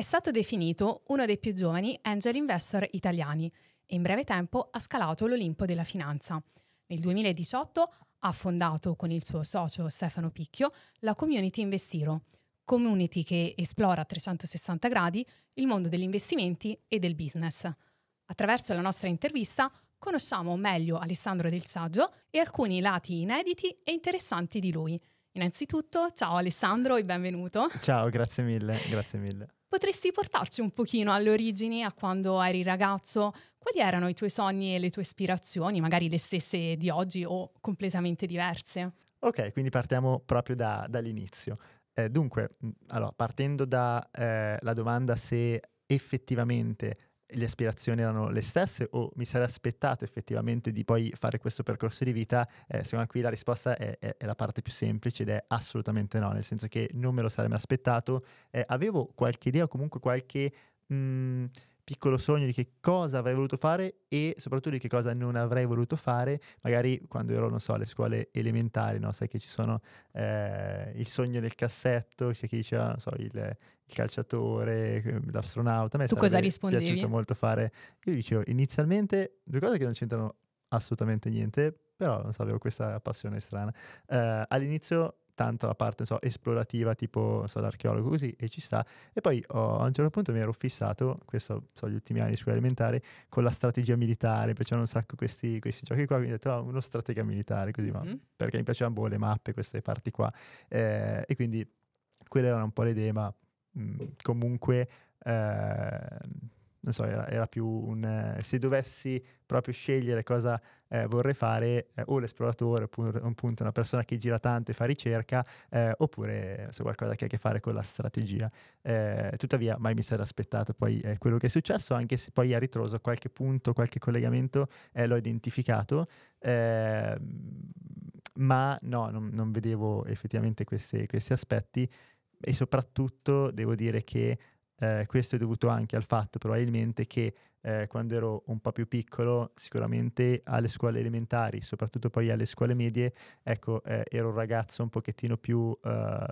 È stato definito uno dei più giovani angel investor italiani e in breve tempo ha scalato l'Olimpo della finanza. Nel 2018 ha fondato con il suo socio Stefano Picchio la Community Investiro, community che esplora a 360 gradi il mondo degli investimenti e del business. Attraverso la nostra intervista conosciamo meglio Alessandro Del Saggio e alcuni lati inediti e interessanti di lui. Innanzitutto, ciao Alessandro e benvenuto. Ciao, grazie mille, grazie mille potresti portarci un pochino alle origini, a quando eri ragazzo, quali erano i tuoi sogni e le tue ispirazioni, magari le stesse di oggi o completamente diverse? Ok, quindi partiamo proprio da, dall'inizio. Eh, dunque, allora, partendo dalla eh, domanda se effettivamente le aspirazioni erano le stesse o mi sarei aspettato effettivamente di poi fare questo percorso di vita? Eh, secondo me qui la risposta è, è, è, la parte più semplice ed è assolutamente no, nel senso che non me lo sarei mai aspettato. Eh, avevo qualche idea o comunque qualche... Mh, mm, piccolo sogno di che cosa avrei voluto fare e soprattutto di che cosa non avrei voluto fare, magari quando ero, non so, alle scuole elementari, no? sai che ci sono eh, il sogno del cassetto, c'è chi diceva, non so, il, calciatore, ehm, l'astronauta. A me tu cosa rispondevi? Mi è piaciuto molto fare. Io dicevo inizialmente due cose che non c'entrano assolutamente niente, però non so, avevo questa passione strana. Uh, all'inizio tanto la parte so, esplorativa, tipo so, l'archeologo così, e ci sta. E poi oh, a un certo punto mi ero fissato, questo sono gli ultimi anni di scuola elementare, con la strategia militare, mi piacevano un sacco questi, questi giochi qua, quindi ho detto oh, uno stratega militare, così, mm perché mi piacevano boh, le mappe, queste parti qua. Eh, e quindi quelle erano un po' le idee, ma Mm, comunque eh, non so, era, era più un eh, se dovessi proprio scegliere cosa eh, vorrei fare, eh, o l'esploratore, oppure appunto una persona che gira tanto e fa ricerca, eh, oppure so, qualcosa che ha a che fare con la strategia. tuttavia, mai mi sarei aspettato poi quello che è successo, anche se poi a ritroso qualche punto, qualche collegamento l'ho identificato ehm, ma no, non, non vedevo effettivamente queste, questi aspetti e soprattutto devo dire che eh, questo è dovuto anche al fatto probabilmente che eh, quando ero un po' più piccolo, sicuramente alle scuole elementari, soprattutto poi alle scuole medie, ecco, eh, ero un ragazzo un pochettino più eh,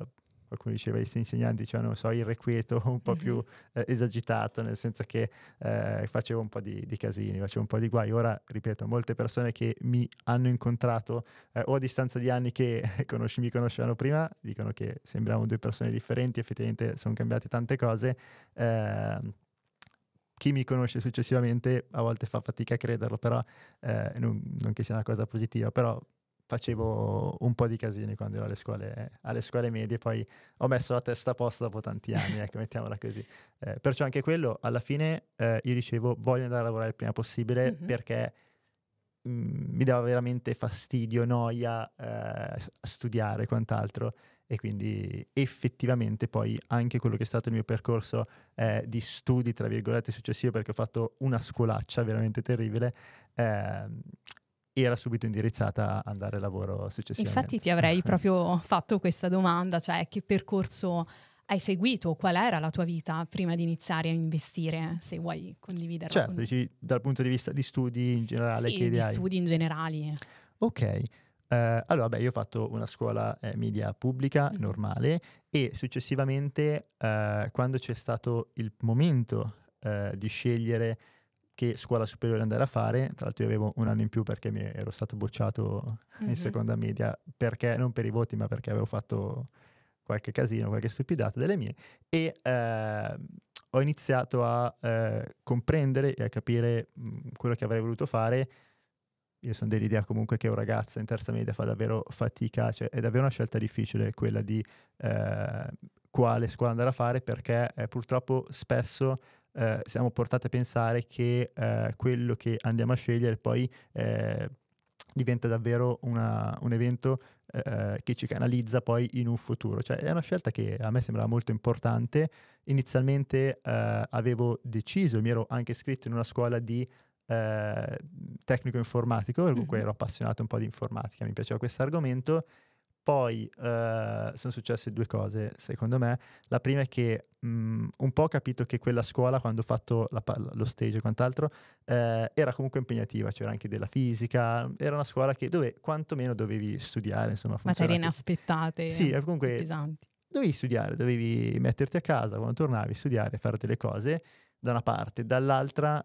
qualcuno diceva, gli insegnanti dicevano, so, irrequieto, un po' più mm-hmm. eh, esagitato, nel senso che eh, facevo un po' di, di, casini, facevo un po' di guai. Ora, ripeto, molte persone che mi hanno incontrato eh, o a distanza di anni che conosci, mi conoscevano prima, dicono che sembravamo due persone differenti, effettivamente sono cambiate tante cose ehm, chi mi conosce successivamente a volte fa fatica a crederlo, però eh, non, non, che sia una cosa positiva, però facevo un po' di casini quando ero alle scuole, alle scuole medie, poi ho messo la testa a posto dopo tanti anni, ecco, mettiamola così. Eh, perciò anche quello, alla fine eh, io dicevo voglio andare a lavorare il prima possibile mm-hmm. perché mh, mhmm, mi dava veramente fastidio, noia eh, studiare e quant'altro e quindi effettivamente poi anche quello che è stato il mio percorso eh, di studi, tra virgolette, successivo, perché ho fatto una scolaccia veramente terribile, eh, era subito indirizzata a andare al lavoro successivamente. Infatti ti avrei proprio fatto questa domanda, cioè che percorso hai seguito? Qual era la tua vita prima di iniziare a investire? Se vuoi condividerla. Certo, con... dici dal punto di vista di studi in generale. Sì, che di hai? studi in generale. Ok. Uh, allora, beh, io ho fatto una scuola eh, media pubblica mm. normale e successivamente, uh, quando c'è stato il momento uh, di scegliere che scuola superiore andare a fare, tra l'altro io avevo un anno in più perché mi ero stato bocciato mm-hmm. in mhm. seconda media, perché non per i voti ma perché avevo fatto qualche casino, qualche stupidata delle mie e eh, ho iniziato a eh, comprendere e a capire mh, quello che avrei voluto fare. Io sono dell'idea comunque che un ragazzo in terza media fa davvero fatica, cioè è davvero una scelta difficile quella di eh, quale scuola andare a fare perché eh, purtroppo spesso eh, siamo portati a pensare che eh, quello che andiamo a scegliere poi eh, diventa davvero una, un evento eh, che ci canalizza poi in un futuro. Cioè è una scelta che a me sembrava molto importante. Inizialmente eh, avevo deciso, mi ero anche iscritto in una scuola di eh, tecnico informatico, perché comunque ero appassionato un po' di informatica, mi piaceva questo argomento poi eh, sono successe due cose, secondo me. La prima è che mh, mm, un po' ho capito che quella scuola, quando ho fatto la, lo stage e quant'altro, eh, era comunque impegnativa, c'era anche della fisica, era una scuola che dove quantomeno dovevi studiare, insomma. Materie inaspettate. Sì, comunque pesanti. dovevi studiare, dovevi metterti a casa quando tornavi, studiare, fare delle cose, da una parte. Dall'altra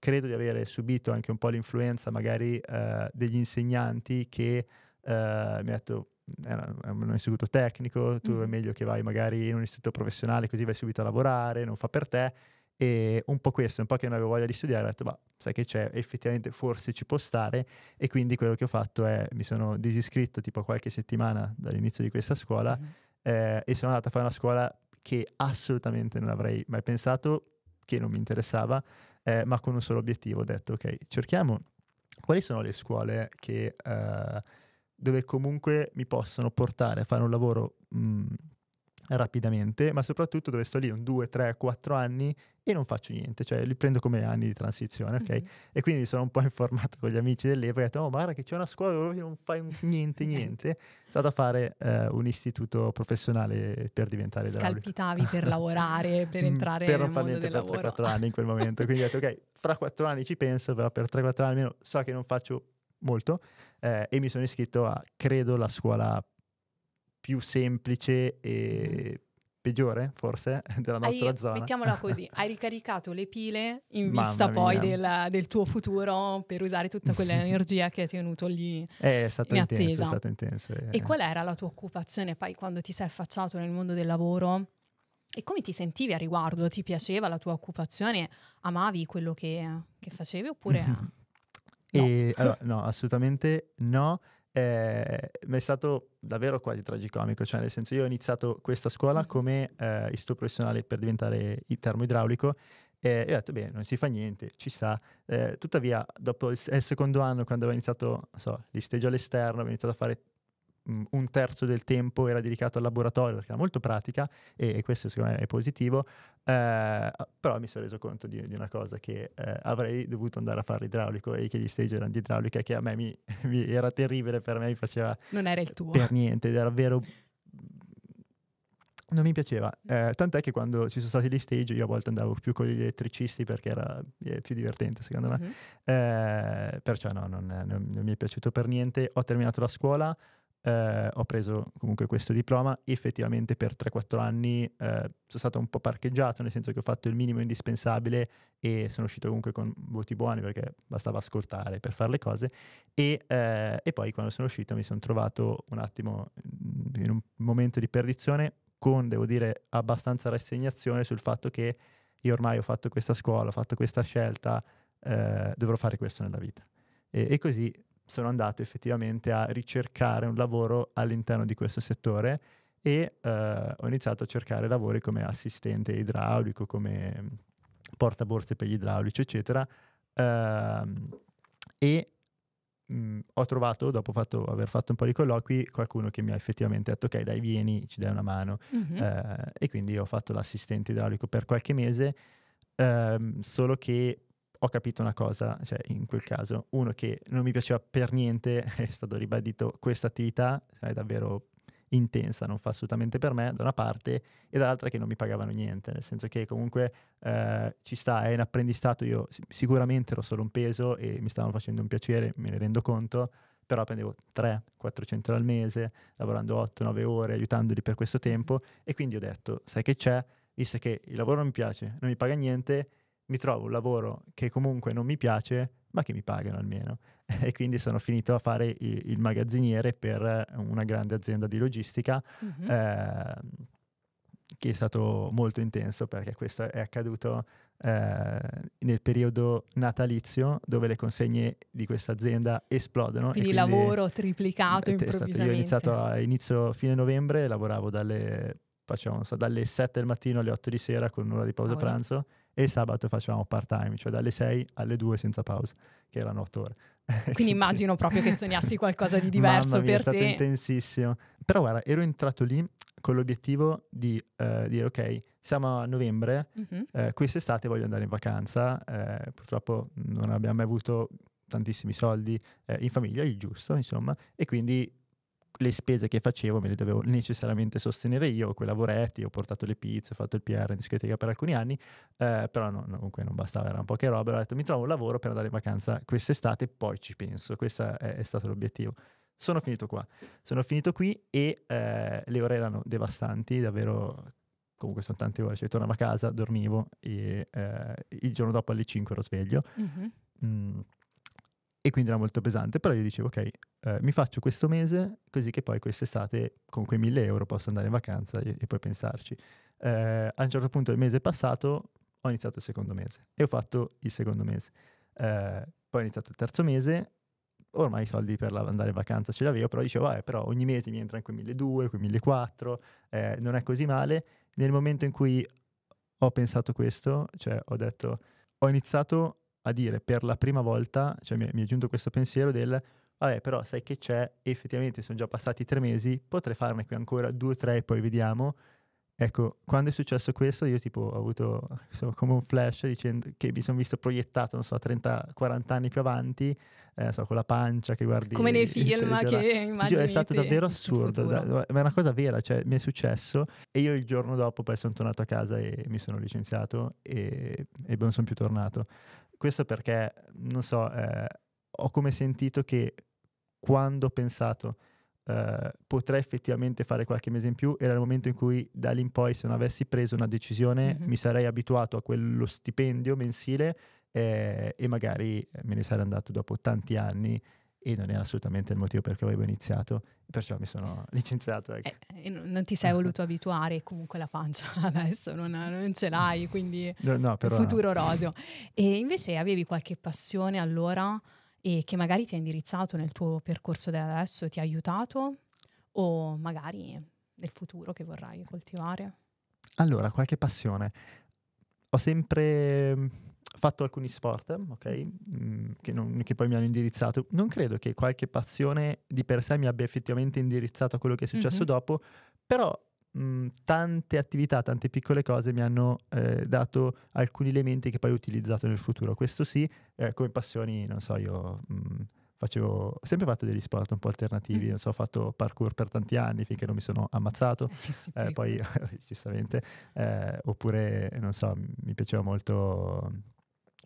credo di avere subito anche un po' l'influenza magari eh, degli insegnanti che eh, mi hanno detto era un istituto tecnico, tu mm. è mm-hmm. meglio che vai magari in un istituto professionale così vai subito a lavorare, non fa per te. E un po' questo, un po' che non avevo voglia di studiare, ho detto, ma sai che c'è, effettivamente forse ci può stare. E quindi quello che ho fatto è, mi sono disiscritto tipo qualche settimana dall'inizio di questa scuola mm. eh, e sono andato a fare una scuola che assolutamente non avrei mai pensato, che non mi interessava, eh, ma con un solo obiettivo, ho detto, ok, cerchiamo quali sono le scuole che... Eh, dove comunque mi possono portare a fare un lavoro mh, mhmm, rapidamente, ma soprattutto dove sto lì un 2, 3, 4 anni e non faccio niente, cioè li prendo come anni di transizione, ok? Mm-hmm. E quindi sono un po' informato con gli amici dell'epoca e ho detto, oh guarda che c'è una scuola dove non fai niente, niente. Sono andato a fare eh, un istituto professionale per diventare Scalpitavi per lavorare, per mm, entrare per non nel mondo del per niente Per 4 anni in quel momento, quindi ho detto, ok, fra 4 anni ci penso, però per 3-4 anni almeno so che non faccio molto, eh, e mi sono iscritto a, credo, la scuola più semplice e peggiore, forse, della nostra hai, zona. Mettiamola così, hai ricaricato le pile in Mamma vista mia. poi del, del, tuo futuro per usare tutta quell'energia che hai tenuto lì eh, è stato in intenso, attesa. È stato intenso. Eh. E qual era la tua occupazione poi quando ti sei affacciato nel mondo del lavoro? E come ti sentivi a riguardo? Ti piaceva la tua occupazione? Amavi quello che, che facevi oppure... No. allora, no, assolutamente no. Eh, è stato davvero quasi tragicomico, cioè nel senso io ho iniziato questa scuola come eh, istituto professionale per diventare il termoidraulico eh, e ho detto bene, non si fa niente, ci sta. Eh, tuttavia dopo il, il, secondo anno quando avevo iniziato so, l'isteggio all'esterno, avevo iniziato a fare Mm, un terzo del tempo era dedicato al laboratorio perché era molto pratica e, e questo secondo me è positivo, eh, però mi sono reso conto di, di una cosa che eh, avrei dovuto andare a fare l'idraulico e che gli stage erano di idraulica che a me mi, mi era terribile, per me mi faceva... Non era il tuo. Per niente, era davvero non mi piaceva, mm. eh, tant'è che quando ci sono stati gli stage io a volte andavo più con gli elettricisti perché era più divertente secondo me, mm-hmm. eh, perciò no, non, non, non, mi è piaciuto per niente, ho terminato la scuola, eh, ho preso comunque questo diploma, effettivamente per 3-4 anni eh, sono stato un po' parcheggiato, nel senso che ho fatto il minimo indispensabile e sono uscito comunque con voti buoni perché bastava ascoltare per fare le cose e, eh, e poi quando sono uscito mi sono trovato un attimo in un momento di perdizione con, devo dire, abbastanza rassegnazione sul fatto che io ormai ho fatto questa scuola, ho fatto questa scelta, eh, dovrò fare questo nella vita. e, e così sono andato effettivamente a ricercare un lavoro all'interno di questo settore e eh, ho iniziato a cercare lavori come assistente idraulico, come mm, portaborse per gli idraulici, eccetera. Eh, e mh, mm, ho trovato, dopo fatto, aver fatto un po' di colloqui, qualcuno che mi ha effettivamente detto ok dai vieni, ci dai una mano. Mm-hmm. Eh, e quindi ho fatto l'assistente idraulico per qualche mese, ehm, solo che ho capito una cosa, cioè in quel caso, uno che non mi piaceva per niente, è stato ribadito, questa attività cioè, è davvero intensa, non fa assolutamente per me, da una parte, e dall'altra che non mi pagavano niente, nel senso che comunque eh, ci sta, è in apprendistato, io sicuramente ero solo un peso e mi stavano facendo un piacere, me ne rendo conto, però prendevo 3-400 euro al mese, lavorando 8-9 ore, aiutandoli per questo tempo, e quindi ho detto, sai che c'è, visto che il lavoro non mi piace, non mi paga niente, mi trovo un lavoro che comunque non mi piace, ma che mi pagano almeno. e quindi sono finito a fare il, magazziniere per eh, una grande azienda di logistica. Mm-hmm. Eh, che è stato molto intenso perché questo è accaduto eh, nel periodo natalizio dove le consegne di questa azienda esplodono. Quindi, quindi lavoro triplicato improvvisamente. Io ho iniziato a inizio fine novembre, lavoravo dalle, facciamo, so, dalle, 7 del mattino alle 8 di sera con un'ora di pausa oh, pranzo. Eh e sabato facevamo part time, cioè dalle 6 alle 2 senza pausa, che erano 8 ore. Quindi immagino proprio che sognassi qualcosa di diverso mia, per te. È stato te. intensissimo. Però guarda, ero entrato lì con l'obiettivo di eh, dire ok, siamo a novembre, mm-hmm. eh, quest'estate voglio andare in vacanza, eh, purtroppo non abbiamo mai avuto tantissimi soldi eh, in famiglia, il giusto, insomma, e quindi le spese che facevo me le dovevo necessariamente sostenere io, quei lavoretti, ho portato le pizze, ho fatto il PR in discoteca per alcuni anni, eh, però no, no, comunque non bastava, era un po' che roba, ho detto mi trovo un lavoro per andare in vacanza quest'estate, e poi ci penso, questo è, è stato l'obiettivo. Sono finito qua, sono finito qui e eh, le ore erano devastanti, davvero comunque sono tante ore, cioè tornavo a casa, dormivo e eh, il giorno dopo alle 5 ero sveglio. Mm-hmm. Mm e quindi era molto pesante, però io dicevo ok, eh, mi faccio questo mese così che poi quest'estate con quei 1000 euro posso andare in vacanza e, e poi pensarci. Eh, a un certo punto il mese passato ho iniziato il secondo mese e ho fatto il secondo mese. Eh, poi ho iniziato il terzo mese, ormai i soldi per andare in vacanza ce l'avevo, però dicevo, ah, eh, però ogni mese mi entrano quei 1200, quei 1400, eh, non è così male. Nel momento in cui ho pensato questo, cioè ho detto, ho iniziato a dire per la prima volta, cioè mi, mi è giunto questo pensiero del vabbè però sai che c'è, effettivamente sono già passati tre mesi, potrei farne qui ancora due o tre e poi vediamo. Ecco, quando è successo questo io tipo ho avuto insomma, come un flash dicendo che mi sono visto proiettato, non so, 30-40 anni più avanti, eh, so, con la pancia che guardi... Come nei film che immagini È stato davvero assurdo, da, è una cosa vera, cioè mi è successo e io il giorno dopo poi sono tornato a casa e mi sono licenziato e, e non sono più tornato. Questo perché, non so, eh, ho come sentito che quando ho pensato eh, potrei effettivamente fare qualche mese in più, era il momento in cui da lì in poi se non avessi preso una decisione mm-hmm. mi sarei abituato a quello stipendio mensile eh, e magari me ne sarei andato dopo tanti anni e non era assolutamente il motivo per cui avevo iniziato, perciò mi sono licenziato. Ecco. Eh, eh non ti sei voluto abituare comunque la pancia adesso, non, non ce l'hai, quindi no, no però... futuro roseo. E invece avevi qualche passione allora e che magari ti ha indirizzato nel tuo percorso da adesso, ti ha aiutato o magari nel futuro che vorrai coltivare? Allora, qualche passione. Ho sempre fatto alcuni sport, ok? Mm, che, non, che, poi mi hanno indirizzato. Non credo che qualche passione di per sé mi abbia effettivamente indirizzato a quello che è successo mm-hmm. dopo, però mh, mm, tante attività, tante piccole cose mi hanno eh, dato alcuni elementi che poi ho utilizzato nel futuro. Questo sì, eh, come passioni, non so, io... Mh, mm, facevo, ho sempre fatto degli sport un po' alternativi, mm. so, ho fatto parkour per tanti anni finché non mi sono ammazzato, eh, poi giustamente, eh, oppure non so, mi piaceva molto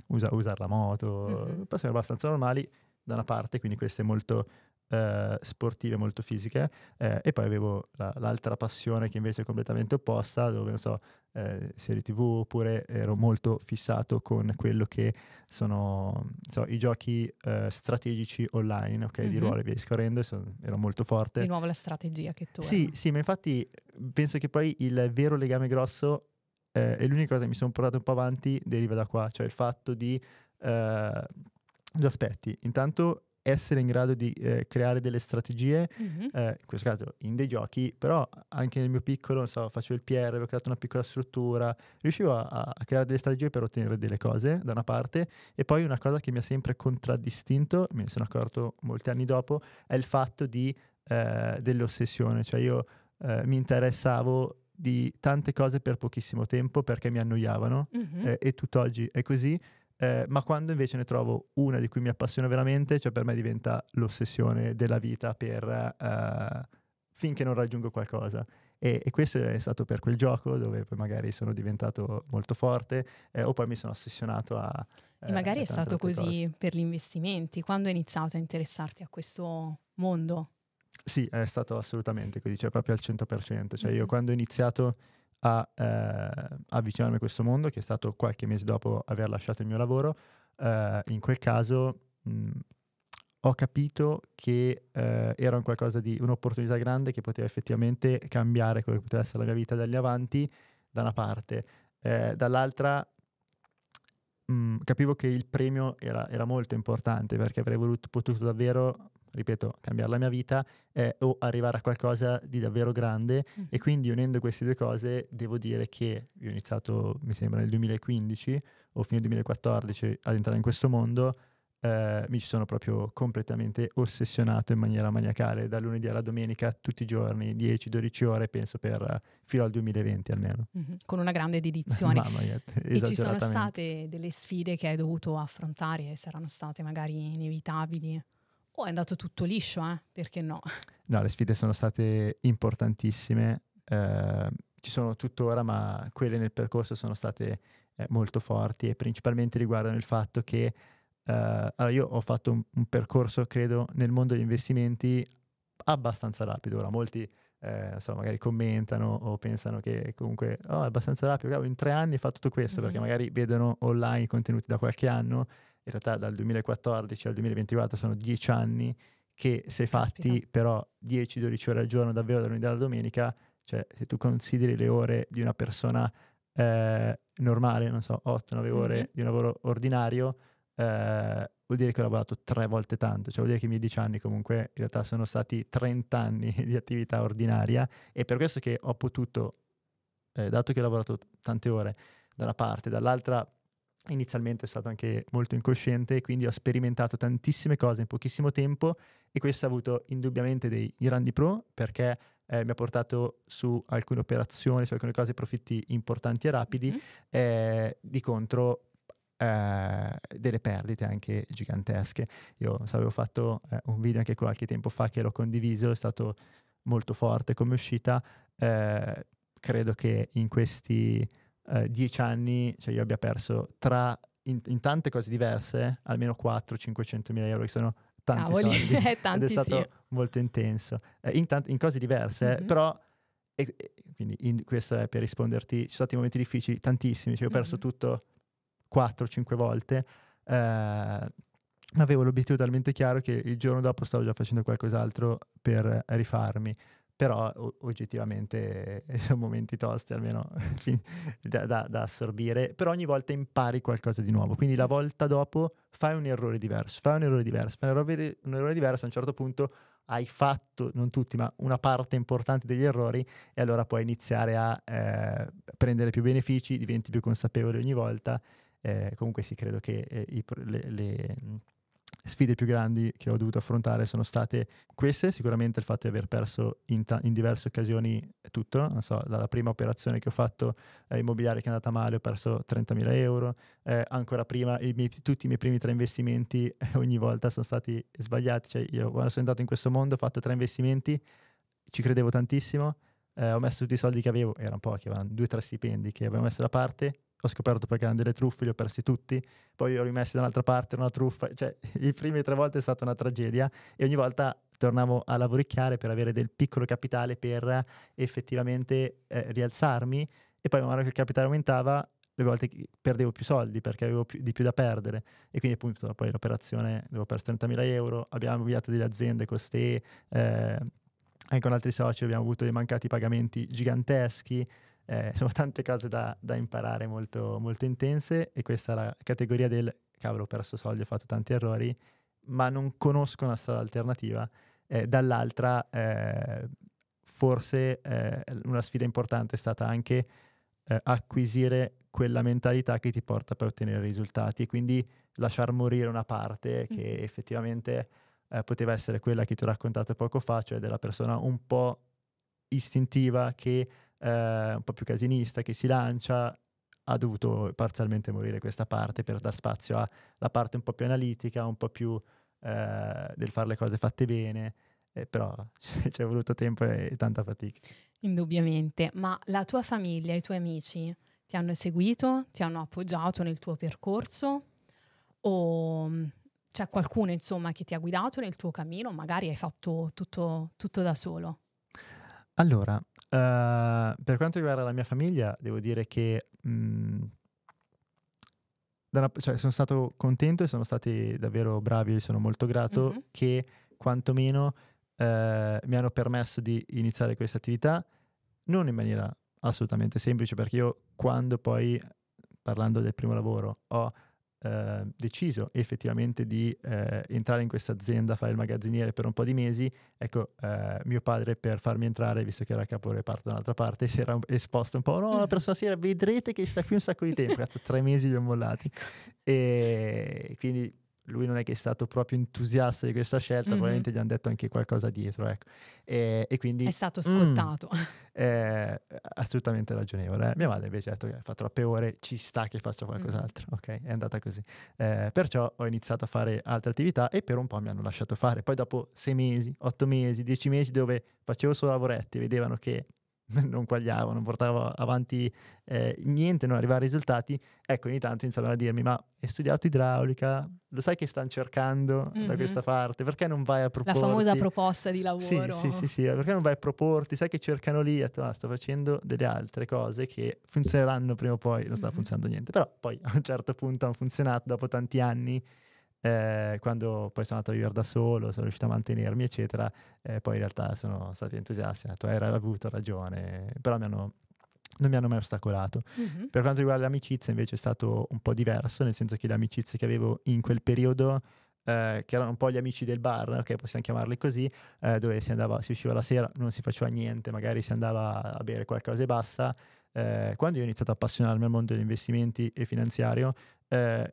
usa, usare la moto, mm-hmm. persone abbastanza normali da una parte, quindi queste molto eh, sportive, molto fisiche, eh, e poi avevo la, l'altra passione che invece è completamente opposta, dove non so, eh, serie tv oppure ero molto fissato con quello che sono so, i giochi eh, strategici online, ok, mm-hmm. di mhm. ruolo e via discorrendo, son, ero molto forte. Di nuovo la strategia che tu Sì, hai. sì, ma infatti penso che poi il vero legame grosso eh, e l'unica cosa che mi sono portato un po' avanti deriva da qua, cioè il fatto di eh, due aspetti. Intanto essere in grado di eh, creare delle strategie, mm-hmm. eh, in questo caso in dei giochi, però anche nel mio piccolo, so, faccio il PR, avevo creato una piccola struttura, riuscivo a, a, creare delle strategie per ottenere delle cose da una parte e poi una cosa che mi ha sempre contraddistinto, me ne sono accorto molti anni dopo, è il fatto di, eh, dell'ossessione, cioè io eh, mi interessavo di tante cose per pochissimo tempo perché mi annoiavano mm-hmm. e tutt'oggi è così eh, ma quando invece ne trovo una di cui mi appassiono veramente, cioè per me diventa l'ossessione della vita per uh, finché non raggiungo qualcosa. E, e, questo è stato per quel gioco dove poi magari sono diventato molto forte eh, o poi mi sono ossessionato a... e magari eh, è stato così cose. per gli investimenti, quando hai iniziato a interessarti a questo mondo? Sì, è stato assolutamente così, cioè proprio al 100%. Cioè mm-hmm. io quando ho iniziato a eh, avvicinarmi a questo mondo, che è stato qualche mese dopo aver lasciato il mio lavoro, eh, in quel caso mh, mm, ho capito che eh, era un qualcosa di un'opportunità grande che poteva effettivamente cambiare quello che poteva essere la mia vita dagli avanti, da una parte, eh, dall'altra mh, mm, capivo che il premio era, era molto importante perché avrei voluto, potuto davvero ripeto, cambiare la mia vita eh, o arrivare a qualcosa di davvero grande mm. e quindi unendo queste due cose devo dire che io ho iniziato, mi sembra, nel 2015 o fine 2014 ad entrare in questo mondo, eh, mi ci sono proprio completamente ossessionato in maniera maniacale, da lunedì alla domenica, tutti i giorni, 10-12 ore, penso per eh, fino al 2020 almeno. Mm-hmm. Con una grande dedizione. Mamma mia, e ci sono state delle sfide che hai dovuto affrontare e saranno state magari inevitabili? Oh, è andato tutto liscio, eh? perché no? No, le sfide sono state importantissime, eh, ci sono tuttora, ma quelle nel percorso sono state eh, molto forti e principalmente riguardano il fatto che eh, allora io ho fatto un, un, percorso, credo, nel mondo degli investimenti abbastanza rapido, ora molti eh, so, magari commentano o pensano che comunque oh, è abbastanza rapido, in tre anni ho fatto tutto questo, mm-hmm. perché magari vedono online i contenuti da qualche anno in realtà dal 2014 al 2024 sono dieci anni che se fatti Aspetta. però 10-12 ore al giorno davvero da lunedì alla domenica, cioè se tu consideri le ore di una persona eh, normale, non so, 8-9 mhm. ore mm-hmm. di un lavoro ordinario, eh, vuol dire che ho lavorato tre volte tanto, cioè vuol dire che i miei 10 anni comunque in realtà sono stati 30 anni di attività ordinaria e per questo che ho potuto, eh, dato che ho lavorato tante ore da una parte, dall'altra inizialmente è stato anche molto incosciente, quindi ho sperimentato tantissime cose in pochissimo tempo e questo ha avuto indubbiamente dei grandi pro perché eh, mi ha portato su alcune operazioni, su alcune cose profitti importanti e rapidi, mm-hmm. eh, di contro eh, delle perdite anche gigantesche. Io avevo fatto eh, un video anche qualche tempo fa che l'ho condiviso, è stato molto forte come uscita, eh, credo che in questi eh, dieci anni cioè io abbia perso tra in, in tante cose diverse almeno 4-500 mila euro che sono tanti Cavoli, soldi è ed è stato molto intenso eh, in, tanti, in, cose diverse mm-hmm. però e, e, quindi in, questo è per risponderti ci sono stati momenti difficili tantissimi cioè ho perso mm-hmm. tutto 4-5 volte eh, avevo l'obiettivo talmente chiaro che il giorno dopo stavo già facendo qualcos'altro per rifarmi però o- oggettivamente eh, sono momenti tosti almeno da, da, da, assorbire, però ogni volta impari qualcosa di nuovo, quindi la volta dopo fai un errore diverso, fai un errore diverso, fai un errore, un errore diverso, a un certo punto hai fatto, non tutti, ma una parte importante degli errori e allora puoi iniziare a eh, prendere più benefici, diventi più consapevole ogni volta, eh, comunque sì, credo che eh, i, le, le sfide più grandi che ho dovuto affrontare sono state queste, sicuramente il fatto di aver perso in, ta- in diverse occasioni tutto, non so, dalla prima operazione che ho fatto eh, immobiliare che è andata male ho perso 30.000 euro, eh, ancora prima i miei, tutti i miei primi tre investimenti eh, ogni volta sono stati sbagliati, cioè io quando sono entrato in questo mondo ho fatto tre investimenti, ci credevo tantissimo, eh, ho messo tutti i soldi che avevo, erano pochi, erano due o tre stipendi che avevo messo da parte ho scoperto perché erano delle truffe, li ho persi tutti, poi li ho rimessi da un'altra parte, una truffa, cioè i primi tre volte è stata una tragedia e ogni volta tornavo a lavoricchiare per avere del piccolo capitale per effettivamente eh, rialzarmi e poi man mano che il capitale aumentava le volte perdevo più soldi perché avevo più, di più da perdere e quindi appunto poi l'operazione devo perso 30.000 euro abbiamo avviato delle aziende con ste eh, anche con altri soci abbiamo avuto dei mancati pagamenti giganteschi eh, sono tante cose da, da imparare molto, molto, intense e questa è la categoria del cavolo ho perso soldi, ho fatto tanti errori, ma non conosco una strada alternativa. Eh, dall'altra eh, forse eh, una sfida importante è stata anche eh, acquisire quella mentalità che ti porta per ottenere risultati e quindi lasciar morire una parte mm. che mm. effettivamente eh, poteva essere quella che ti ho raccontato poco fa, cioè della persona un po' istintiva che eh, un po' più casinista che si lancia, ha dovuto parzialmente morire questa parte per dar spazio alla parte un po' più analitica, un po' più eh, del fare le cose fatte bene, eh, però ci è voluto tempo e, e tanta fatica. Indubbiamente, ma la tua famiglia, i tuoi amici ti hanno seguito, ti hanno appoggiato nel tuo percorso o mm, c'è qualcuno insomma che ti ha guidato nel tuo cammino, magari hai fatto tutto, tutto da solo? Allora, Uh, per quanto riguarda la mia famiglia, devo dire che mh, mhmm, una, cioè, sono stato contento e sono stati davvero bravi, sono molto grato mm-hmm. che quantomeno uh, mi hanno permesso di iniziare questa attività, non in maniera assolutamente semplice, perché io quando poi, parlando del primo lavoro, ho Ehm, deciso effettivamente di eh, entrare in questa azienda, fare il magazziniere per un po' di mesi, ecco, eh, mio padre per farmi entrare, visto che era capo reparto da un'altra parte, si era esposto un po', no, la mm. prossima sera vedrete che sta qui un sacco di tempo, cazzo, tre mesi li ho mollati. Ecco. E quindi lui non è che è stato proprio entusiasta di questa scelta, mm-hmm. probabilmente gli hanno detto anche qualcosa dietro, ecco. E, e quindi... È stato mm, ascoltato. Mm, eh, assolutamente ragionevole. Mia madre invece ha detto che fa troppe ore, ci sta che faccia mm-hmm. qualcos'altro, mm. ok? È andata così. Eh, perciò ho iniziato a fare altre attività e per un po' mi hanno lasciato fare. Poi dopo sei mesi, otto mesi, dieci mesi dove facevo solo lavoretti, vedevano che non quagliavo, non portavo avanti eh, niente, non arrivavo a risultati, ecco ogni tanto iniziavano a dirmi ma hai studiato idraulica, lo sai che stanno cercando mm-hmm. da questa parte, perché non vai a proporti? La famosa proposta di lavoro. Sì, sì, sì, sì, perché non vai a proporti, sai che cercano lì, detto, ah, sto facendo delle altre cose che funzioneranno prima o poi, non sta mm-hmm. funzionando niente, però poi a un certo punto hanno funzionato dopo tanti anni eh, quando poi sono andato a vivere da solo, sono riuscito a mantenermi, eccetera, eh, poi in realtà sono stati entusiasti, hanno detto, eh, avuto ragione, però mi hanno, non mi hanno mai ostacolato. Mm-hmm. Per quanto riguarda l'amicizia invece è stato un po' diverso, nel senso che le amicizie che avevo in quel periodo... Eh, che erano un po' gli amici del bar, ok, possiamo chiamarli così, eh, dove si, andava, si usciva la sera, non si faceva niente, magari si andava a bere qualcosa e basta. Eh, quando io ho iniziato a appassionarmi al mondo degli investimenti e finanziario, eh,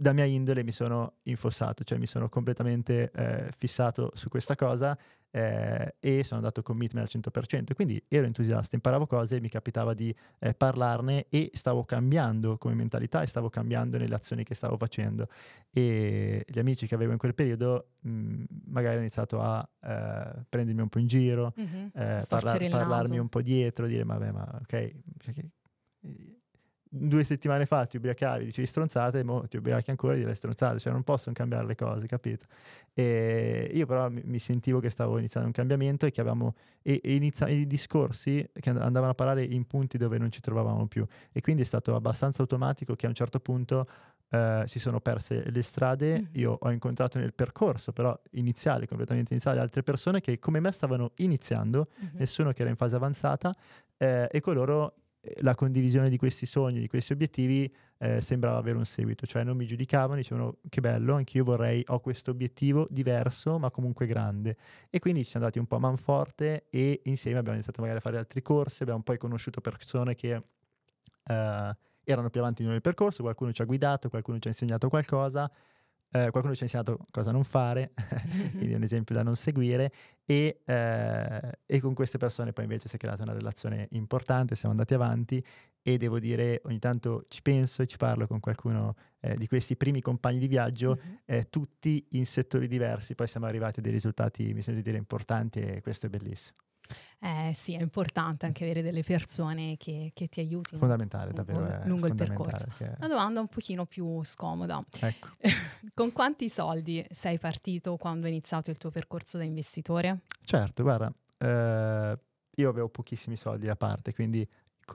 da mia indole mi sono infossato, cioè mi sono completamente eh, fissato su questa cosa eh, e sono andato con commitment al 100%, quindi ero entusiasta, imparavo cose, mi capitava di eh, parlarne e stavo cambiando come mentalità e stavo cambiando nelle azioni che stavo facendo e gli amici che avevo in quel periodo mh, mm, magari hanno iniziato a eh, prendermi un po' in giro, mm-hmm. Eh, parlar- parlarmi un po' dietro, dire vabbè ma ok, cioè che, eh, due settimane fa ti ubriacavi, dicevi stronzate, e mo ti ubriachi ancora e direi stronzate, cioè non possono cambiare le cose, capito? E io però mi, sentivo che stavo iniziando un cambiamento e che avevamo e, e inizia, i discorsi che andavano a parlare in punti dove non ci trovavamo più e quindi è stato abbastanza automatico che a un certo punto Uh, si sono perse le strade, mm-hmm. io ho incontrato nel percorso però iniziale, completamente iniziale, altre persone che come me stavano iniziando, uh-huh. nessuno che era in fase avanzata eh, e coloro eh, la condivisione di questi sogni, di questi obiettivi, eh, sembrava avere un seguito, cioè non mi giudicavano, dicevano che bello, anch'io vorrei, ho questo obiettivo diverso ma comunque grande. E quindi ci siamo andati un po' a manforte e insieme abbiamo iniziato magari a fare altri corsi, abbiamo poi conosciuto persone che eh, erano più avanti di noi nel percorso, qualcuno ci ha guidato, qualcuno ci ha insegnato qualcosa eh, qualcuno ci ha insegnato cosa non fare, quindi è un esempio da non seguire, e, eh, e, con queste persone poi invece si è creata una relazione importante, siamo andati avanti e devo dire ogni tanto ci penso e ci parlo con qualcuno eh, di questi primi compagni di viaggio, mm-hmm. Eh, tutti in settori diversi, poi siamo arrivati a dei risultati, mi sento di dire, importanti e questo è bellissimo. Eh, sì, è importante anche avere delle persone che, che ti aiutino. Fondamentale, davvero. Lungo, lungo il percorso. Una domanda un pochino più scomoda. Ecco. Con quanti soldi sei partito quando hai iniziato il tuo percorso da investitore? Certo, guarda, eh, io avevo pochissimi soldi da parte, quindi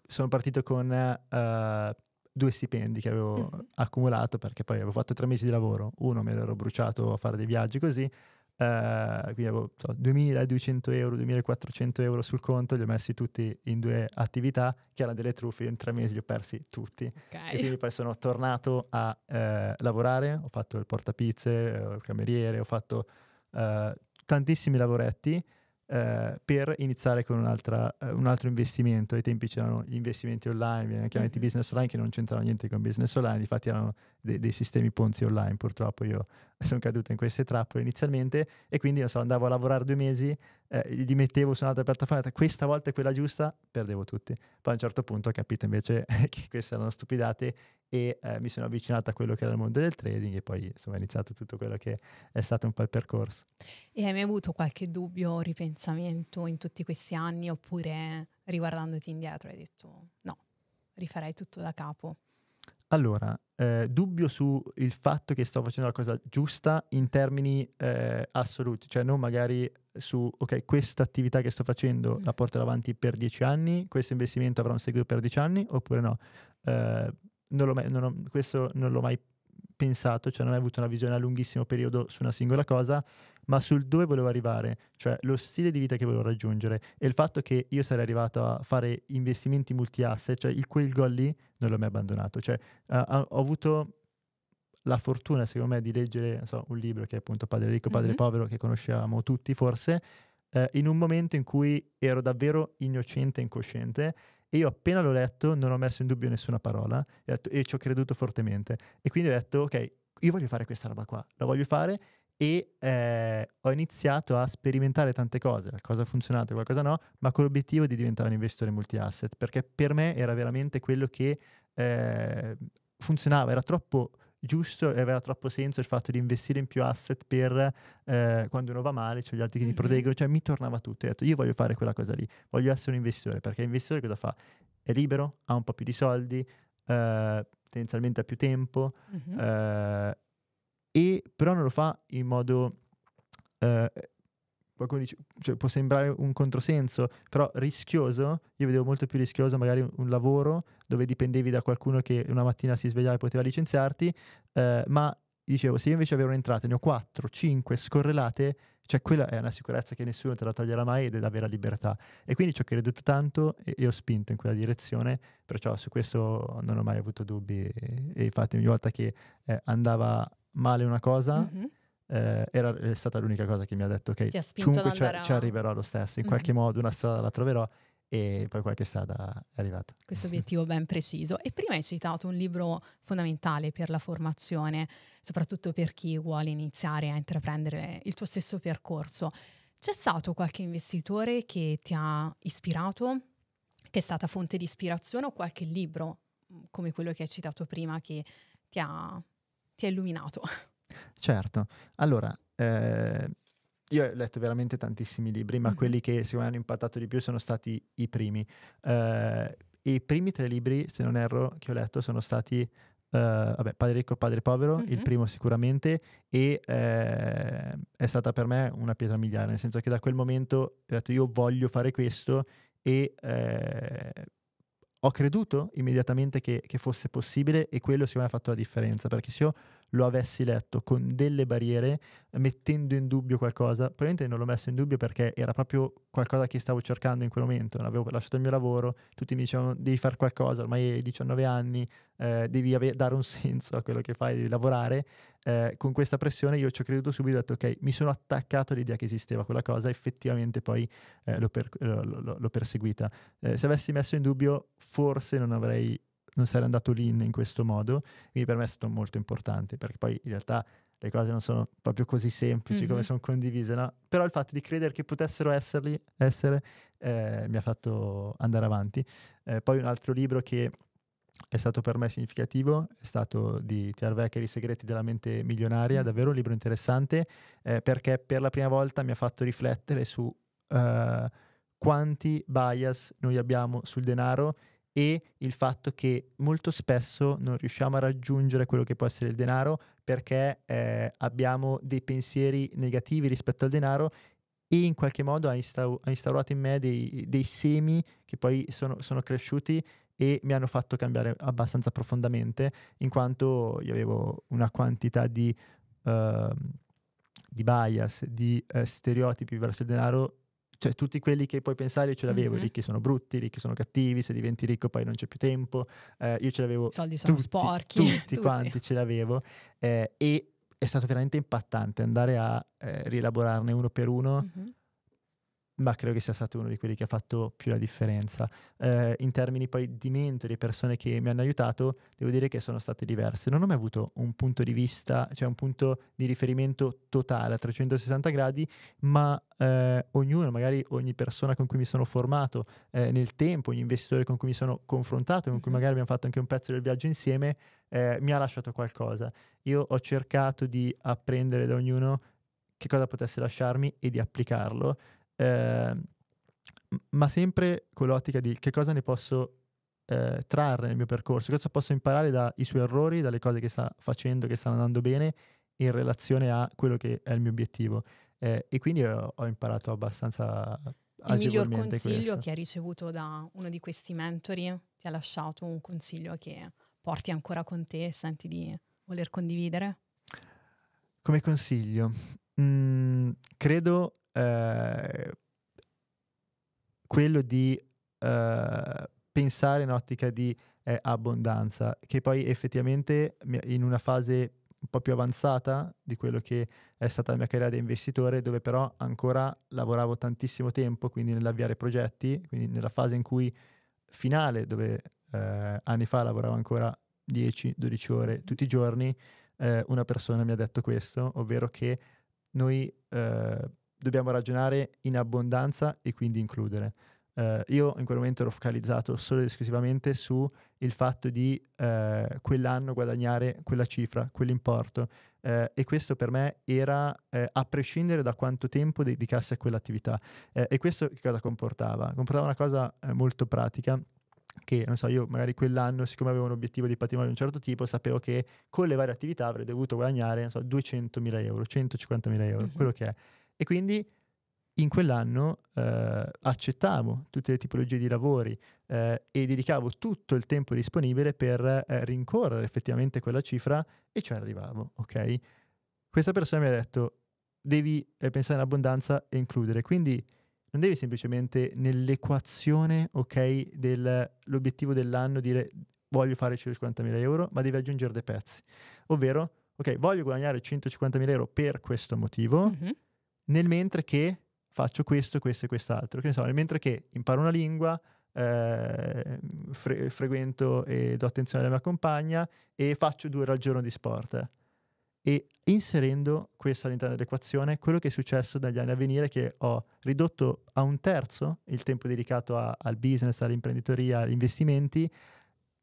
sono partito con eh, due stipendi che avevo mm-hmm. accumulato perché poi avevo fatto tre mesi di lavoro, uno me l'ero bruciato a fare dei viaggi così Uh, quindi avevo so, 2200 euro, 2400 euro sul conto, li ho messi tutti in due attività che erano delle truffe, in tre mesi li ho persi tutti. Okay. E quindi poi sono tornato a uh, lavorare, ho fatto il portapizze, eh, il cameriere, ho fatto uh, tantissimi lavoretti per iniziare con un altro investimento. Ai tempi c'erano gli investimenti online, chiamati mm-hmm. business online che non c'entrava niente con business online, infatti erano de- dei sistemi ponzi online, purtroppo io sono caduto in queste trappole inizialmente e quindi so, andavo a lavorare due mesi, eh, li mettevo su un'altra piattaforma, questa volta è quella giusta, perdevo tutti. Poi a un certo punto ho capito invece che queste erano stupidate e eh, mi sono avvicinato a quello che era il mondo del trading e poi insomma è iniziato tutto quello che è stato un po' il percorso. E hai mai avuto qualche dubbio o ripensamento in tutti questi anni oppure riguardandoti indietro hai detto no, rifarei tutto da capo? Allora, eh, dubbio sul fatto che sto facendo la cosa giusta in termini eh, assoluti, cioè non magari su, ok, questa attività che sto facendo la porterò avanti per dieci anni, questo investimento avrà un seguito per dieci anni, oppure no. Eh, non mai, non ho, questo non l'ho mai pensato, cioè non ho mai avuto una visione a lunghissimo periodo su una singola cosa ma sul dove volevo arrivare, cioè lo stile di vita che volevo raggiungere e il fatto che io sarei arrivato a fare investimenti multi asset, cioè il, quel gol lì non l'ho mai abbandonato. Cioè, uh, ho avuto la fortuna, secondo me, di leggere so, un libro che è appunto Padre ricco, Padre mm-hmm. povero, che conosciamo tutti forse, eh, in un momento in cui ero davvero innocente e incosciente e io appena l'ho letto non ho messo in dubbio nessuna parola e, e ci ho creduto fortemente. E quindi ho detto, ok, io voglio fare questa roba qua, la voglio fare e eh, ho iniziato a sperimentare tante cose, cosa ha funzionato e qualcosa no, ma con l'obiettivo di diventare un investitore multi-asset, perché per me era veramente quello che eh, funzionava, era troppo giusto e aveva troppo senso il fatto di investire in più asset per eh, quando uno va male, c'è cioè gli altri che ti proteggono, cioè mi tornava tutto, ho detto io voglio fare quella cosa lì, voglio essere un investitore, perché l'investitore cosa fa? È libero, ha un po' più di soldi, eh, tendenzialmente ha più tempo, uh-huh. eh, e però non lo fa in modo... Eh, qualcuno dice, cioè, può sembrare un controsenso, però rischioso, io vedevo molto più rischioso magari un lavoro dove dipendevi da qualcuno che una mattina si svegliava e poteva licenziarti, eh, ma dicevo, se io invece avevo un'entrata, ne ho 4, 5 scorrelate, cioè quella è una sicurezza che nessuno te la toglierà mai ed è la vera libertà. E quindi ci ho creduto tanto e, e ho spinto in quella direzione, perciò su questo non ho mai avuto dubbi e, e infatti ogni volta che eh, andava male una cosa, mm-hmm. eh, era, è stata l'unica cosa che mi ha detto che okay, comunque ci, a... ci, arriverò lo stesso, in mm-hmm. qualche modo una strada la troverò e poi qualche strada è arrivata. Questo obiettivo ben preciso. E prima hai citato un libro fondamentale per la formazione, soprattutto per chi vuole iniziare a intraprendere il tuo stesso percorso. C'è stato qualche investitore che ti ha ispirato, che è stata fonte di ispirazione o qualche libro mm, come quello che hai citato prima che ti ha ti ha illuminato. Certo, allora eh, io ho letto veramente tantissimi libri, ma mm. quelli che secondo me hanno impattato di più sono stati i primi. Eh, I primi tre libri, se non erro, che ho letto sono stati Uh, vabbè, padre ricco, padre povero, mm-hmm. il primo sicuramente, e eh, è stata per me una pietra miliare, nel senso che da quel momento ho detto io voglio fare questo e eh, ho creduto immediatamente che, che fosse possibile e quello secondo me ha fatto la differenza, perché se io lo avessi letto con delle barriere, mettendo in dubbio qualcosa. Probabilmente non l'ho messo in dubbio perché era proprio qualcosa che stavo cercando in quel momento. Non avevo lasciato il mio lavoro, tutti mi dicevano devi fare qualcosa, ormai hai 19 anni, eh, devi ave- dare un senso a quello che fai, devi lavorare. Eh, con questa pressione io ci ho creduto subito, ho detto ok, mi sono attaccato all'idea che esisteva quella cosa, effettivamente poi eh, l'ho, per- l'ho, l'ho, perseguita. Eh, se avessi messo in dubbio forse non avrei non sarei andato lì in, in questo modo, quindi per me è stato molto importante, perché poi in realtà le cose non sono proprio così semplici mm-hmm. come sono condivise, no? Però il fatto di credere che potessero esserli, essere, eh, mi ha fatto andare avanti. Eh, poi un altro libro che è stato per me significativo, è stato di Tiarvecchia I segreti della mente milionaria, mm. davvero un libro interessante, eh, perché per la prima volta mi ha fatto riflettere su eh, quanti bias noi abbiamo sul denaro e il fatto che molto spesso non riusciamo a raggiungere quello che può essere il denaro perché eh, abbiamo dei pensieri negativi rispetto al denaro e in qualche modo ha, instaur- ha instaurato in me dei, dei, semi che poi sono, sono cresciuti e mi hanno fatto cambiare abbastanza profondamente in quanto io avevo una quantità di... Uh, di bias, di eh, stereotipi verso il denaro cioè, tutti quelli che puoi pensare io ce l'avevo, mm-hmm. ricchi sono brutti, ricchi sono cattivi, se diventi ricco poi non c'è più tempo, eh, io ce l'avevo... I soldi sono tutti, sporchi. Tutti, tutti, quanti ce l'avevo eh, e è stato veramente impattante andare a eh, rielaborarne uno per uno. Mm-hmm ma credo che sia stato uno di quelli che ha fatto più la differenza. Eh, in termini poi di mentori, persone che mi hanno aiutato, devo dire che sono state diverse. Non ho mai avuto un punto di vista, cioè un punto di riferimento totale a 360 gradi, ma eh, ognuno, magari ogni persona con cui mi sono formato eh, nel tempo, ogni investitore con cui mi sono confrontato, con cui magari abbiamo fatto anche un pezzo del viaggio insieme, eh, mi ha lasciato qualcosa. Io ho cercato di apprendere da ognuno che cosa potesse lasciarmi e di applicarlo. Ehm, ma sempre con l'ottica di che cosa ne posso eh, trarre nel mio percorso, cosa posso imparare dai suoi errori, dalle cose che sta facendo, che stanno andando bene in relazione a quello che è il mio obiettivo. Eh, e quindi ho, ho imparato abbastanza il miglior consiglio questo. che hai ricevuto da uno di questi mentori ti ha lasciato un consiglio che porti ancora con te e senti di voler condividere? Come consiglio, mm, credo eh, quello di eh, pensare in ottica di eh, abbondanza, che poi effettivamente in una fase un po' più avanzata di quello che è stata la mia carriera da investitore, dove però ancora lavoravo tantissimo tempo, quindi nell'avviare progetti, quindi nella fase in cui finale, dove eh, anni fa lavoravo ancora 10-12 ore tutti i giorni, eh, una persona mi ha detto questo, ovvero che noi eh, dobbiamo ragionare in abbondanza e quindi includere. Uh, io in quel momento ero focalizzato solo ed esclusivamente sul fatto di uh, quell'anno guadagnare quella cifra, quell'importo uh, e questo per me era a prescindere da quanto tempo dedicassi a quell'attività e questo che cosa comportava? Comportava una cosa molto pratica che non so, io magari quell'anno, siccome avevo un obiettivo di patrimonio di un certo tipo, sapevo che con le varie attività avrei dovuto guadagnare so, 200.000 euro, 150.000 euro, mm-hmm. quello che è. E quindi in quell'anno eh, accettavo tutte le tipologie di lavori eh, e dedicavo tutto il tempo disponibile per eh, rincorrere effettivamente quella cifra e ci arrivavo, ok? Questa persona mi ha detto devi eh, pensare in abbondanza e includere, quindi non devi semplicemente nell'equazione, ok, dell'obiettivo dell'anno dire voglio fare 150.000 euro, ma devi aggiungere dei pezzi, ovvero ok, voglio guadagnare 150.000 euro per questo motivo. Mm-hmm nel mentre che faccio questo, questo e quest'altro. Che ne so, nel mentre che imparo una lingua, eh, fre- frequento e do attenzione alla mia compagna e faccio due ore al giorno di sport. E inserendo questo all'interno dell'equazione, quello che è successo dagli anni a venire è che ho ridotto a un terzo il tempo dedicato a- al business, all'imprenditoria, agli investimenti,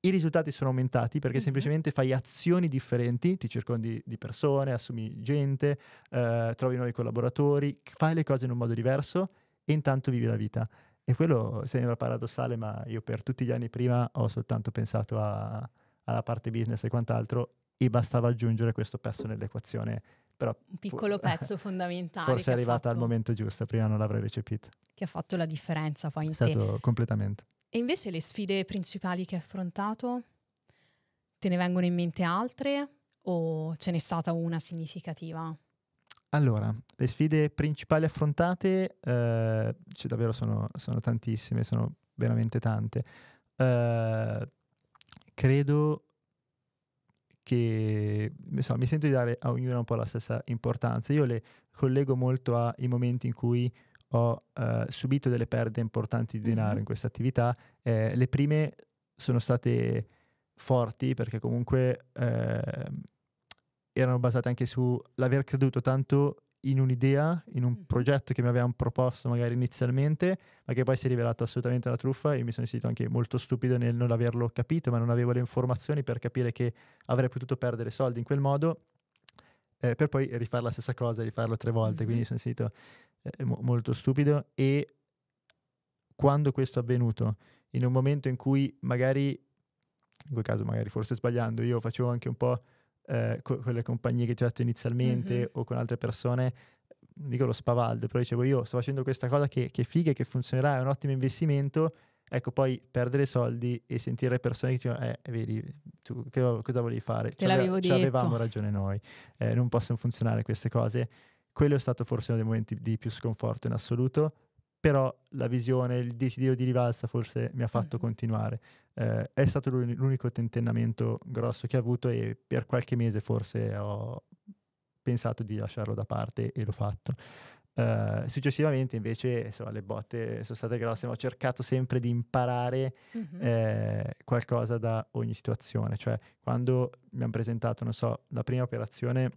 i risultati sono aumentati perché mm-hmm. semplicemente fai azioni differenti, ti circondi di persone, assumi gente, eh, trovi nuovi collaboratori, fai le cose in un modo diverso e intanto vivi la vita. E quello sembra paradossale, ma io per tutti gli anni prima ho soltanto pensato a, alla parte business e quant'altro e bastava aggiungere questo pezzo nell'equazione. Però, un piccolo fu- pezzo fondamentale. Forse è arrivata fatto... al momento giusto, prima non l'avrei recepito. Che ha fatto la differenza poi in È stato te. completamente. E invece le sfide principali che hai affrontato? Te ne vengono in mente altre o ce n'è stata una significativa? Allora, le sfide principali affrontate, eh, cioè davvero sono, sono, tantissime, sono veramente tante. Eh, credo che insomma, mi sento di dare a ognuna un po' la stessa importanza. Io le collego molto ai momenti in cui ho eh, subito delle perdite importanti di denaro mm-hmm. in questa attività. Eh, le prime sono state forti perché comunque eh, erano basate anche sull'aver creduto tanto in un'idea, in un mm-hmm. progetto che mi avevano proposto magari inizialmente, ma che poi si è rivelato assolutamente una truffa e mi sono sentito anche molto stupido nel non averlo capito, ma non avevo le informazioni per capire che avrei potuto perdere soldi in quel modo, eh, per poi rifare la stessa cosa, rifarlo tre volte, mm-hmm. quindi sono sentito molto stupido e quando questo è avvenuto, in un momento in cui magari, in quel caso magari forse sbagliando, io facevo anche un po' eh, co- con le compagnie che ti ho detto inizialmente mm-hmm. o con altre persone, dico lo spavaldo, però dicevo io sto facendo questa cosa che, che figa, che funzionerà, è un ottimo investimento, ecco poi perdere soldi e sentire persone che dicono eh vedi tu che, cosa volevi fare? Te l'avevo detto. Ci avevamo ragione noi, eh, non possono funzionare queste cose quello è stato forse uno dei momenti di più sconforto in assoluto, però la visione, il desiderio di rivalsa forse mi ha fatto mm. continuare. Eh, è stato l'unico tentennamento grosso che ho avuto e per qualche mese forse ho pensato di lasciarlo da parte e l'ho fatto. Uh, successivamente invece insomma, le botte sono state grosse, ma ho cercato sempre di imparare mm-hmm. eh, qualcosa da ogni situazione, cioè quando mi hanno presentato, non so, la prima operazione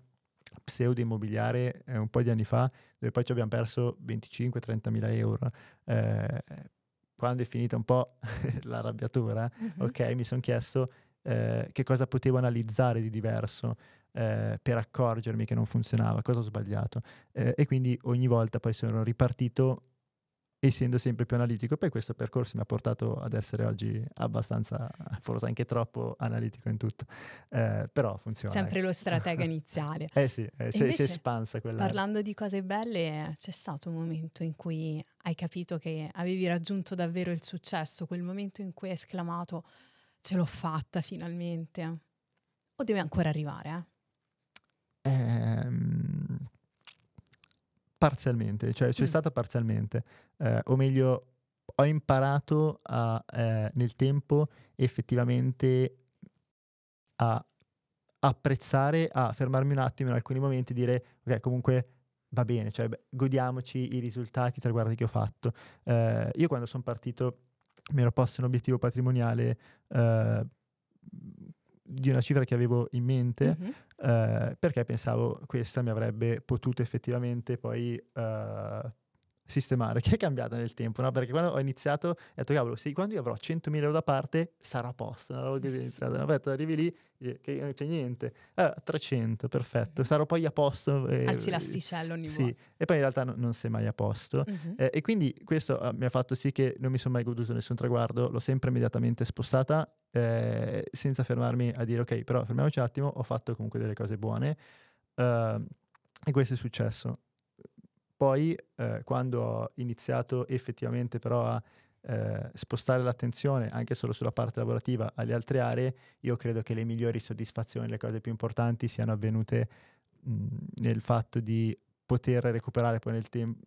pseudo immobiliare eh, un po' di anni fa, dove poi ci abbiamo perso 25-30 mila euro. Eh, quando è finita un po' l'arrabbiatura, mm-hmm. ok, mi sono chiesto eh, che cosa potevo analizzare di diverso eh, per accorgermi che non funzionava, cosa ho sbagliato. Eh, e quindi ogni volta poi sono ripartito essendo sempre più analitico. Poi questo percorso mi ha portato ad essere oggi abbastanza, forse anche troppo analitico in tutto, eh, però funziona. Sempre ecco. lo stratega iniziale. eh sì, eh, se, invece, si è espansa quella. Parlando di cose belle, c'è stato un momento in cui hai capito che avevi raggiunto davvero il successo, quel momento in cui hai esclamato ce l'ho fatta finalmente. O deve ancora arrivare? Eh? Ehm Parzialmente, cioè c'è mm. stata parzialmente, eh, o meglio, ho imparato a, eh, nel tempo effettivamente a apprezzare, a fermarmi un attimo in alcuni momenti e dire, ok, comunque va bene, cioè, beh, godiamoci i risultati, i traguardi che ho fatto. Eh, io quando sono partito mi ero posto un obiettivo patrimoniale eh, di una cifra che avevo in mente mm-hmm. eh, perché pensavo questa mi avrebbe potuto effettivamente poi eh, sistemare, che è cambiata nel tempo, no? Perché quando ho iniziato, ho detto, cavolo, sì, quando io avrò 100.000 euro da parte, sarò a posto. Non avevo iniziato, no? Ho detto, arrivi lì, eh, che non c'è niente. Allora, 300, perfetto. Eh. Sarò poi a posto. Eh, Alzi eh, l'asticella ogni volta. sì. volta. E poi in realtà non, non sei mai a posto. Uh-huh. Eh, e quindi questo eh, mi ha fatto sì che non mi sono mai goduto nessun traguardo, l'ho sempre immediatamente spostata eh, senza fermarmi a dire, ok, però fermiamoci un attimo, ho fatto comunque delle cose buone. Ehm, e questo è successo. Poi eh, quando ho iniziato effettivamente però a eh, spostare l'attenzione anche solo sulla parte lavorativa alle altre aree, io credo che le migliori soddisfazioni, le cose più importanti siano avvenute mh, nel fatto di poter recuperare poi nel tem-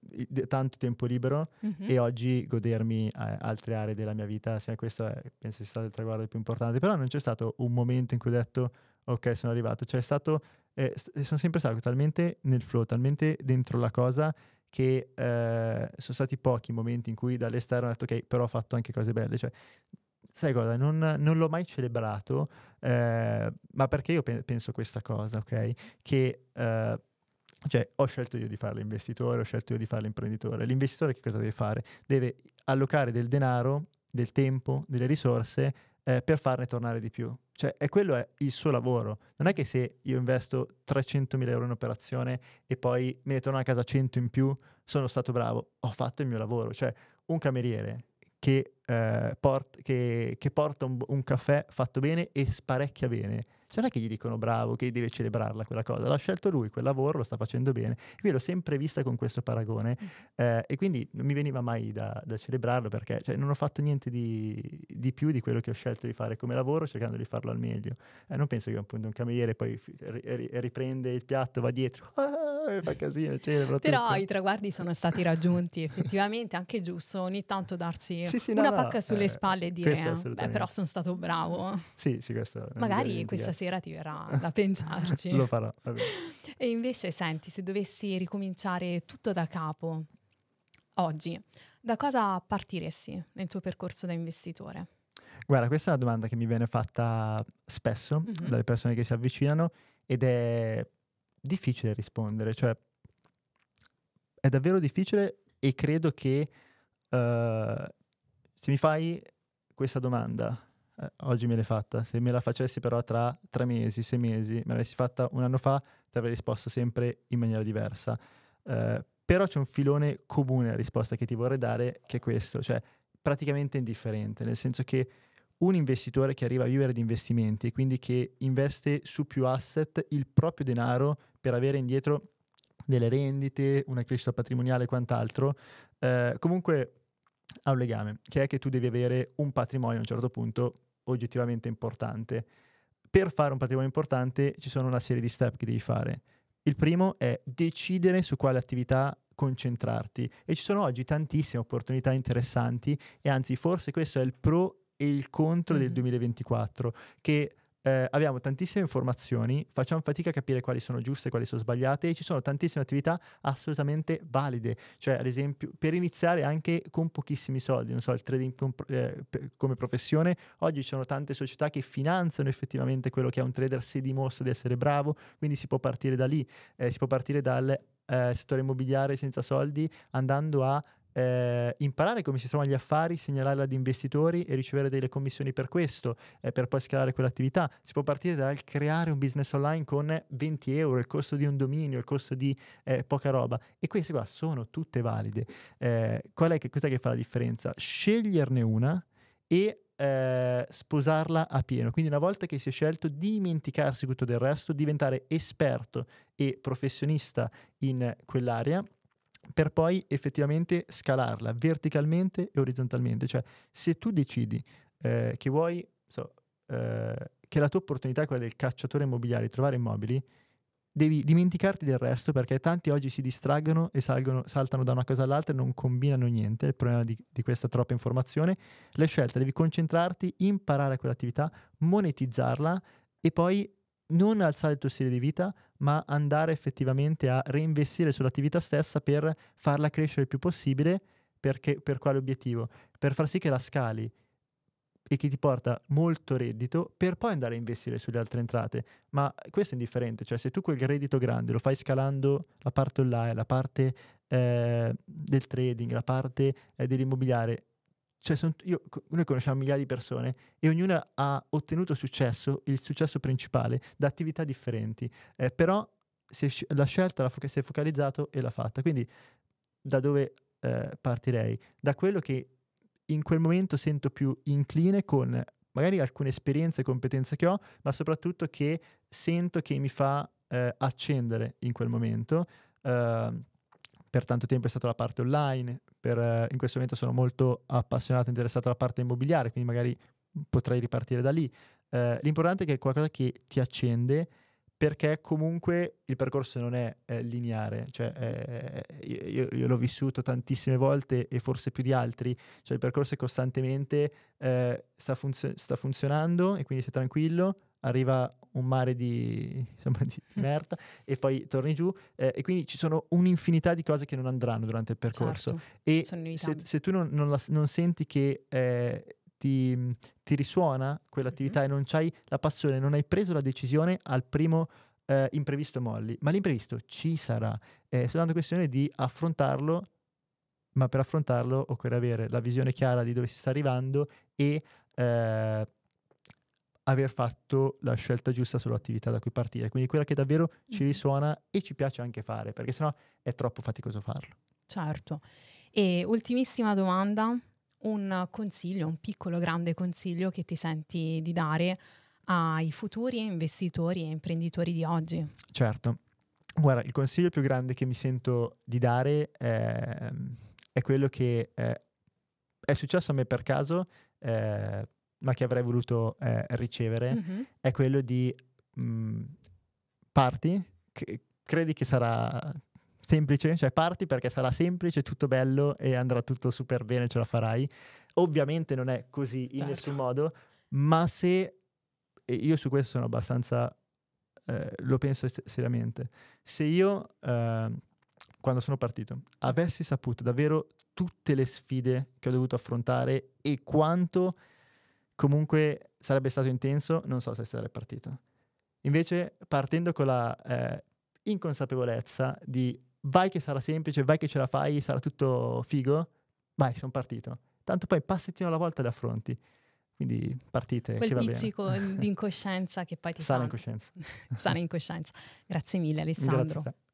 tanto tempo libero mm-hmm. e oggi godermi eh, altre aree della mia vita. Sì, questo è, penso sia stato il traguardo più importante, però non c'è stato un momento in cui ho detto ok sono arrivato, cioè, è stato eh, eh, sono sempre stato talmente nel flow, talmente dentro la cosa che eh, sono stati pochi momenti in cui dall'esterno ho detto ok, però ho fatto anche cose belle, cioè sai cosa, non, non l'ho mai celebrato, eh, ma perché io pe- penso questa cosa, ok? Che eh, cioè, ho scelto io di fare l'investitore, ho scelto io di fare l'imprenditore. L'investitore che cosa deve fare? Deve allocare del denaro, del tempo, delle risorse eh, per farne tornare di più. Cioè, e quello è il suo lavoro. Non è che se io investo 300.000 euro in operazione e poi me ne torno a casa 100 in più, sono stato bravo, ho fatto il mio lavoro. Cioè, un cameriere che, eh, port- che, che porta un, un caffè fatto bene e sparecchia bene, cioè non è che gli dicono bravo, che deve celebrarla quella cosa, l'ha scelto lui, quel lavoro lo sta facendo bene. Io l'ho sempre vista con questo paragone mm. eh, e quindi non mi veniva mai da, da celebrarlo perché cioè, non ho fatto niente di, di, più di quello che ho scelto di fare come lavoro cercando di farlo al meglio. Eh, non penso che appunto un cameriere poi riprende il piatto, va dietro, ah, fa casino, celebra. Però i traguardi sono stati raggiunti effettivamente, anche giusto ogni tanto darsi sì, sì, no, una no, pacca no, sulle eh, spalle e dire eh, beh però sono stato bravo. Sì, sì, questo. Magari questa stasera ti verrà da pensarci. Lo farò. Vabbè. E invece, senti, se dovessi ricominciare tutto da capo oggi, da cosa partiresti nel tuo percorso da investitore? Guarda, questa è una domanda che mi viene fatta spesso mm-hmm. dalle persone che si avvicinano ed è difficile rispondere, cioè è davvero difficile e credo che uh, se mi fai questa domanda eh, oggi me l'hai fatta. Se me la facessi però tra tre mesi, sei mesi, me l'avessi fatta un anno fa, ti avrei risposto sempre in maniera diversa. Eh, però c'è un filone comune alla risposta che ti vorrei dare, che è questo, cioè praticamente indifferente, nel senso che un investitore che arriva a vivere di investimenti e quindi che investe su più asset il proprio denaro per avere indietro delle rendite, una crescita patrimoniale e quant'altro, eh, comunque ha un legame, che è che tu devi avere un patrimonio a un certo punto oggettivamente importante. Per fare un patrimonio importante ci sono una serie di step che devi fare. Il primo è decidere su quale attività concentrarti e ci sono oggi tantissime opportunità interessanti e anzi forse questo è il pro e il contro mm-hmm. del 2024 che eh, abbiamo tantissime informazioni, facciamo fatica a capire quali sono giuste e quali sono sbagliate e ci sono tantissime attività assolutamente valide, cioè ad esempio per iniziare anche con pochissimi soldi, non so, il trading comp- eh, come professione, oggi ci sono tante società che finanziano effettivamente quello che è un trader se dimostra di essere bravo, quindi si può partire da lì, eh, si può partire dal eh, settore immobiliare senza soldi andando a eh, imparare come si trovano gli affari, segnalarli ad investitori e ricevere delle commissioni per questo, eh, per poi scalare quell'attività. Si può partire dal creare un business online con 20 euro, il costo di un dominio, il costo di eh, poca roba. E queste qua sono tutte valide. Eh, qual è che, cosa che fa la differenza? Sceglierne una e eh, sposarla a pieno. Quindi una volta che si è scelto, dimenticarsi tutto del resto, diventare esperto e professionista in quell'area per poi effettivamente scalarla verticalmente e orizzontalmente. Cioè, se tu decidi eh, che vuoi, so, eh, che la tua opportunità è quella del cacciatore immobiliare di trovare immobili, devi dimenticarti del resto perché tanti oggi si distraggono e salgono, saltano da una cosa all'altra e non combinano niente, il problema di, di questa troppa informazione. Le scelte, devi concentrarti, imparare quell'attività, monetizzarla e poi non alzare il tuo stile di vita, ma andare effettivamente a reinvestire sull'attività stessa per farla crescere il più possibile. Perché, per quale obiettivo? Per far sì che la scali e che ti porta molto reddito per poi andare a investire sulle altre entrate. Ma questo è indifferente, cioè se tu quel reddito grande lo fai scalando la parte online, la parte eh, del trading, la parte eh, dell'immobiliare, cioè, sono, io, noi conosciamo migliaia di persone e ognuna ha ottenuto successo, il successo principale, da attività differenti, eh, però se, la scelta la, si è focalizzato e l'ha fatta. Quindi da dove eh, partirei? Da quello che in quel momento sento più incline con magari alcune esperienze e competenze che ho, ma soprattutto che sento che mi fa eh, accendere in quel momento. Uh, per tanto tempo è stata la parte online, per, eh, in questo momento sono molto appassionato e interessato alla parte immobiliare, quindi magari potrei ripartire da lì. Eh, l'importante è che è qualcosa che ti accende perché comunque il percorso non è eh, lineare, cioè, eh, io, io, l'ho vissuto tantissime volte e forse più di altri, cioè il percorso è costantemente eh, sta, funzio- sta funzionando e quindi sei tranquillo, arriva un mare di, insomma, di merda e poi torni giù eh, e quindi ci sono un'infinità di cose che non andranno durante il percorso certo, e se, se, tu non, non, la, non senti che eh, ti, ti, risuona quell'attività mm-hmm. e non hai la passione, non hai preso la decisione al primo eh, imprevisto molli, ma l'imprevisto ci sarà, è soltanto questione di affrontarlo ma per affrontarlo occorre avere la visione chiara di dove si sta arrivando e eh, aver fatto la scelta giusta sull'attività da cui partire, quindi quella che davvero ci mm-hmm. risuona e ci piace anche fare, perché sennò è troppo faticoso farlo. Certo. E ultimissima domanda, un consiglio, un piccolo grande consiglio che ti senti di dare ai futuri investitori e imprenditori di oggi? Certo. Guarda, il consiglio più grande che mi sento di dare eh, è quello che eh, è successo a me per caso eh, ma che avrei voluto eh, ricevere, mm-hmm. è quello di mh, mhmm, parti, che credi che sarà semplice, cioè parti perché sarà semplice, tutto bello e andrà tutto super bene, ce la farai. Ovviamente non è così in certo. nessun modo, ma se e io su questo sono abbastanza eh, lo penso seriamente. Se io eh, quando sono partito avessi saputo davvero tutte le sfide che ho dovuto affrontare e quanto comunque sarebbe stato intenso, non so se sarebbe partito. Invece partendo con la eh, inconsapevolezza di vai che sarà semplice, vai che ce la fai, sarà tutto figo, vai, sono partito. Tanto poi passettino alla volta da affronti. Quindi partite. Quel pizzico di incoscienza che poi ti fa. Sana incoscienza. Sana incoscienza. Grazie mille Alessandro. Grazie